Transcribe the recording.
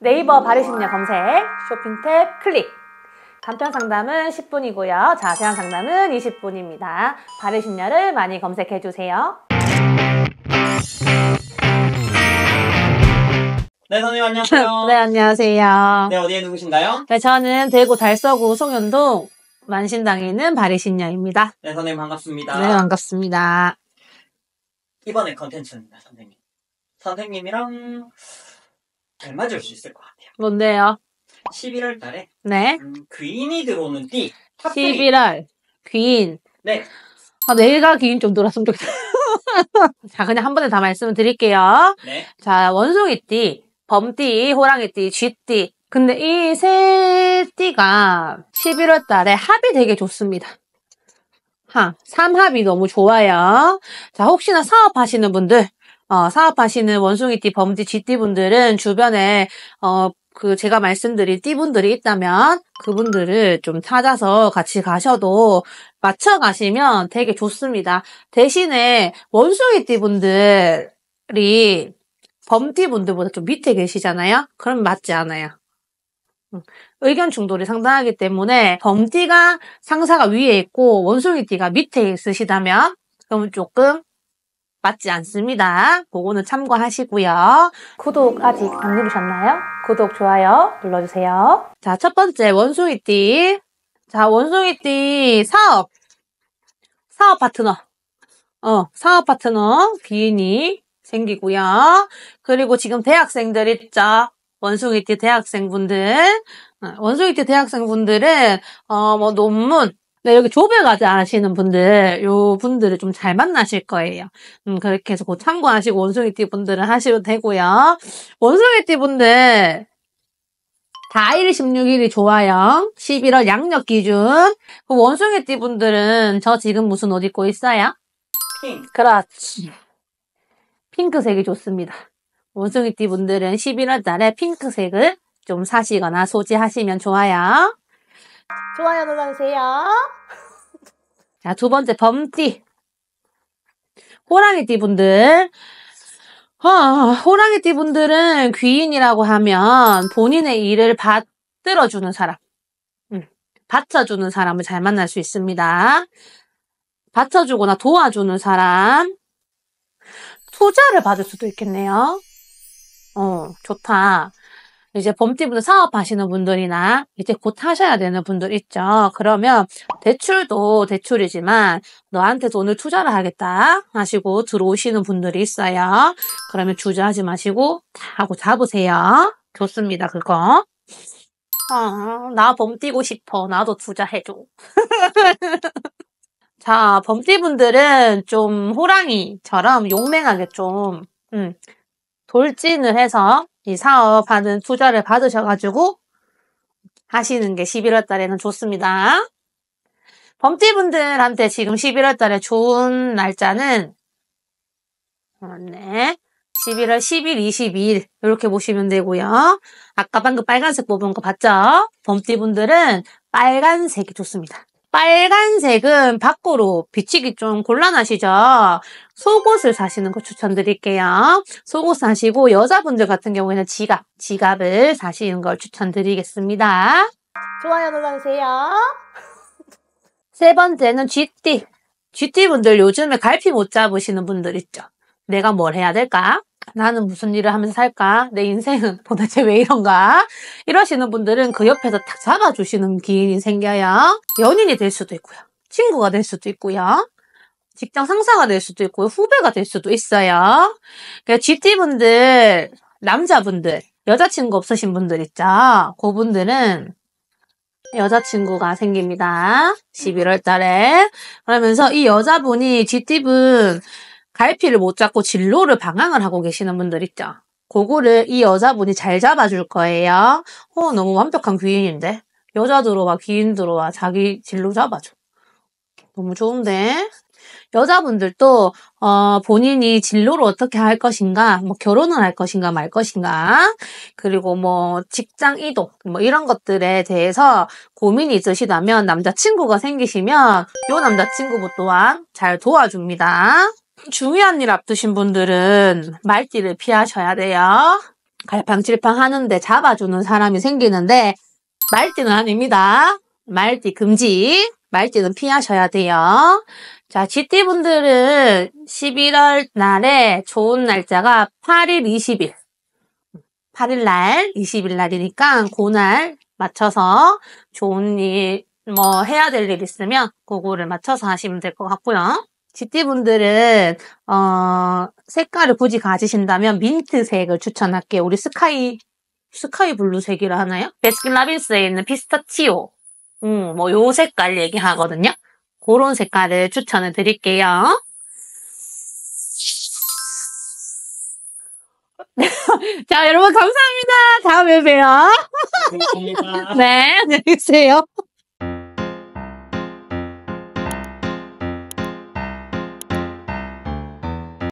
네이버 바르신녀 검색, 쇼핑 탭 클릭. 간편 상담은 10분이고요. 자세한 상담은 20분입니다. 바르신녀를 많이 검색해 주세요. 네, 선생님 안녕하세요. 네, 안녕하세요. 네, 어디에 누구신가요? 네, 저는 대구 달서구 송현동 만신당에 있는 바리신녀입니다. 네, 선생님 반갑습니다. 네, 반갑습니다. 이번에 컨텐츠입니다, 선생님. 선생님이랑 잘 맞을 수 있을 것 같아요. 뭔데요? 11월 달에 네. 음, 귀인이 들어오는 띠. 11월 귀인. 네. 아, 내가 귀인 좀 놀았으면 좋겠다. 자, 그냥 한 번에 다 말씀을 드릴게요. 네. 자, 원숭이띠, 범띠, 호랑이띠, 쥐띠. 근데 이 세 띠가 11월 달에 합이 되게 좋습니다. 하, 삼합이 너무 좋아요. 자, 혹시나 사업하시는 분들 어, 사업하시는 원숭이띠, 범띠, 쥐띠분들은 주변에 어, 그 제가 말씀드린 띠분들이 있다면 그분들을 좀 찾아서 같이 가셔도 맞춰 가시면 되게 좋습니다. 대신에 원숭이띠 분들이 범띠 분들보다 좀 밑에 계시잖아요. 그럼 맞지 않아요. 음, 의견 충돌이 상당하기 때문에 범띠가 상사가 위에 있고 원숭이띠가 밑에 있으시다면 그럼 조금 맞지 않습니다. 보거는 참고하시고요. 구독 아직 안 누르셨나요? 구독, 좋아요 눌러주세요. 자, 첫 번째 원숭이띠. 자, 원숭이띠 사업. 사업 파트너. 어, 사업 파트너 귀인이 생기고요. 그리고 지금 대학생들 있죠? 원숭이띠 대학생분들. 어, 원숭이띠 대학생분들은 어, 뭐 논문, 네, 여기 조별과제 아시는 분들, 요 분들을 좀 잘 만나실 거예요. 음, 그렇게 해서 곧 참고하시고 원숭이띠 분들은 하셔도 되고요. 원숭이띠 분들, 4일 16일이 좋아요. 11월 양력 기준. 그 원숭이띠 분들은 저 지금 무슨 옷 입고 있어요? 핑. 그렇지. 핑크색이 좋습니다. 원숭이띠 분들은 11월 달에 핑크색을 좀 사시거나 소지하시면 좋아요. 좋아요 눌러주세요. 자, 두 번째 범띠. 호랑이띠 분들. 어, 아, 호랑이띠 분들은 귀인이라고 하면 본인의 일을 받들어주는 사람. 음, 받쳐주는 사람을 잘 만날 수 있습니다. 받쳐주거나 도와주는 사람. 투자를 받을 수도 있겠네요. 어, 좋다. 이제 봄띠부터 사업하시는 분들이나 이제 곧 하셔야 되는 분들 있죠. 그러면 대출도 대출이지만 너한테 돈을 투자를 하겠다 하시고 들어오시는 분들이 있어요. 그러면 주저하지 마시고 하고 잡으세요. 좋습니다. 그거. 아, 나 범띠고 싶어. 나도 투자해줘. 자, 범띠분들은 좀 호랑이처럼 용맹하게 좀 음, 돌진을 해서 이 사업하는 투자를 받으셔가지고 하시는 게 11월 달에는 좋습니다. 범띠분들한테 지금 11월 달에 좋은 날짜는 네 11월 10일, 22일 이렇게 보시면 되고요. 아까 방금 빨간색 뽑은 거 봤죠? 범띠분들은 빨간색이 좋습니다. 빨간색은 밖으로 비치기 좀 곤란하시죠? 속옷을 사시는 거 추천드릴게요. 속옷 사시고 여자분들 같은 경우에는 지갑, 지갑을 사시는 걸 추천드리겠습니다. 좋아요 눌러주세요. 세 번째는 쥐띠. 쥐띠분들 요즘에 갈피 못 잡으시는 분들 있죠? 내가 뭘 해야 될까? 나는 무슨 일을 하면서 살까? 내 인생은 도대체 왜 이런가? 이러시는 분들은 그 옆에서 탁 잡아주시는 기인이 생겨요. 연인이 될 수도 있고요. 친구가 될 수도 있고요. 직장 상사가 될 수도 있고 요 후배가 될 수도 있어요. 그러니까 GT분들, 남자분들, 여자친구 없으신 분들 있죠? 그분들은 여자친구가 생깁니다. 11월 달에. 그러면서 이 여자분이 GT분 갈피를 못 잡고 진로를 방황을 하고 계시는 분들 있죠. 그거를 이 여자분이 잘 잡아줄 거예요. 어, 너무 완벽한 귀인인데. 여자 들어와, 귀인 들어와, 자기 진로 잡아줘. 너무 좋은데? 여자분들도 어, 본인이 진로를 어떻게 할 것인가, 뭐 결혼을 할 것인가 말 것인가, 그리고 뭐 직장 이동 뭐 이런 것들에 대해서 고민이 있으시다면 남자친구가 생기시면 이 남자친구 또한 잘 도와줍니다. 중요한 일 앞두신 분들은 말띠를 피하셔야 돼요. 갈팡질팡 하는데 잡아주는 사람이 생기는데 말띠는 아닙니다. 말띠 금지. 말띠는 피하셔야 돼요. 자, 지띠분들은 11월 날에 좋은 날짜가 8일 20일. 8일 날, 20일 날이니까 그 날 맞춰서 좋은 일, 뭐 해야 될 일 있으면 그거를 맞춰서 하시면 될 것 같고요. GT분들은 어, 색깔을 굳이 가지신다면 민트색을 추천할게요. 우리 스카이 스카이 블루색이라 하나요? 베스킨라빈스에 있는 피스타치오 음, 뭐 요 색깔 얘기하거든요. 그런 색깔을 추천을 드릴게요. 자, 여러분 감사합니다. 다음에 봬요. 네, 네 안녕히 계세요.